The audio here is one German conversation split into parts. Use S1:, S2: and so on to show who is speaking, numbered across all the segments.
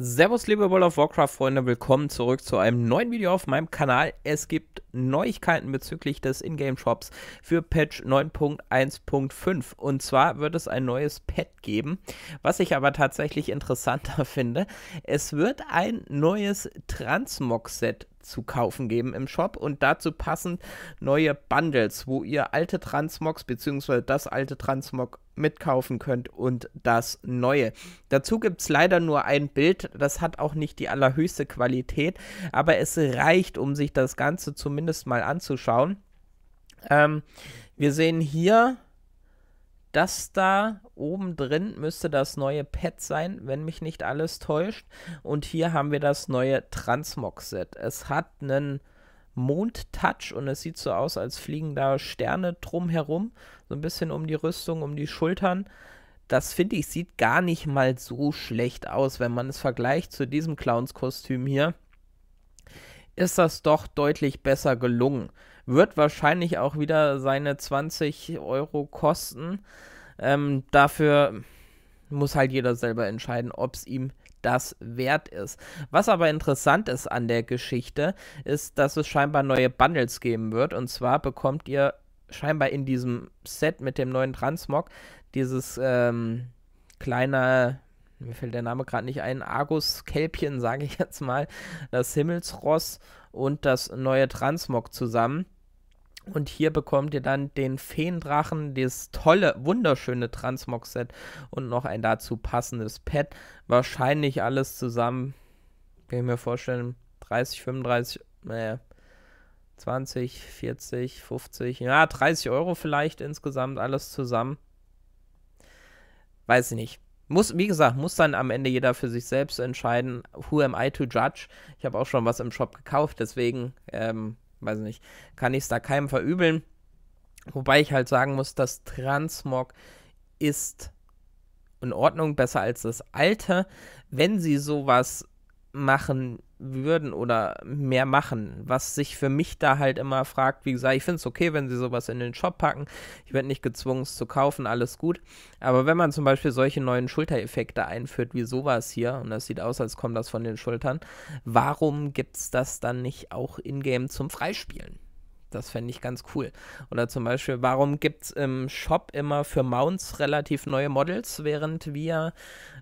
S1: Servus liebe World of Warcraft Freunde, willkommen zurück zu einem neuen Video auf meinem Kanal. Es gibt Neuigkeiten bezüglich des Ingame Shops für Patch 9.1.5 und zwar wird es ein neues Pad geben, was ich aber tatsächlich interessanter finde. Es wird ein neues Transmog Set zu kaufen geben im Shop und dazu passend neue Bundles, wo ihr alte Transmogs bzw. das alte Transmog mitkaufen könnt und das neue. Dazu gibt es leider nur ein Bild, das hat auch nicht die allerhöchste Qualität, aber es reicht, um sich das Ganze zumindest mal anzuschauen. Ähm, wir sehen hier das da oben drin müsste das neue Pad sein, wenn mich nicht alles täuscht. Und hier haben wir das neue Transmog-Set. Es hat einen Mond-Touch und es sieht so aus, als fliegen da Sterne drumherum. So ein bisschen um die Rüstung, um die Schultern. Das finde ich sieht gar nicht mal so schlecht aus, wenn man es vergleicht zu diesem Clowns-Kostüm hier. Ist das doch deutlich besser gelungen. Wird wahrscheinlich auch wieder seine 20 Euro kosten. Ähm, dafür muss halt jeder selber entscheiden, ob es ihm das wert ist. Was aber interessant ist an der Geschichte, ist, dass es scheinbar neue Bundles geben wird. Und zwar bekommt ihr scheinbar in diesem Set mit dem neuen Transmog dieses ähm, kleine, mir fällt der Name gerade nicht ein, Argus-Kälbchen, sage ich jetzt mal, das Himmelsross und das neue Transmog zusammen. Und hier bekommt ihr dann den Feendrachen, dieses tolle, wunderschöne Transmog-Set und noch ein dazu passendes Pad. Wahrscheinlich alles zusammen, kann ich mir vorstellen, 30, 35, äh, 20, 40, 50, ja, 30 Euro vielleicht insgesamt alles zusammen. Weiß ich nicht. Muss, wie gesagt, muss dann am Ende jeder für sich selbst entscheiden, who am I to judge. Ich habe auch schon was im Shop gekauft, deswegen ähm, weiß nicht, kann ich es da keinem verübeln. Wobei ich halt sagen muss, das Transmog ist in Ordnung, besser als das alte. Wenn sie sowas machen würden oder mehr machen. Was sich für mich da halt immer fragt, wie gesagt, ich finde es okay, wenn sie sowas in den Shop packen. Ich werde nicht gezwungen, es zu kaufen, alles gut. Aber wenn man zum Beispiel solche neuen Schultereffekte einführt, wie sowas hier, und das sieht aus, als kommt das von den Schultern, warum gibt es das dann nicht auch in-game zum Freispielen? Das fände ich ganz cool. Oder zum Beispiel, warum gibt es im Shop immer für Mounts relativ neue Models, während wir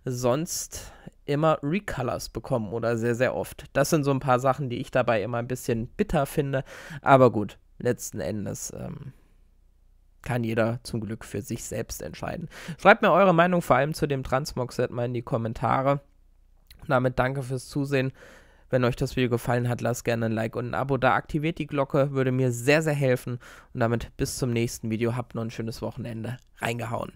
S1: sonst immer Recolors bekommen oder sehr, sehr oft. Das sind so ein paar Sachen, die ich dabei immer ein bisschen bitter finde. Aber gut, letzten Endes ähm, kann jeder zum Glück für sich selbst entscheiden. Schreibt mir eure Meinung vor allem zu dem Transmog-Set mal in die Kommentare. Und damit danke fürs Zusehen. Wenn euch das Video gefallen hat, lasst gerne ein Like und ein Abo da. Aktiviert die Glocke, würde mir sehr, sehr helfen. Und damit bis zum nächsten Video. Habt noch ein schönes Wochenende. Reingehauen.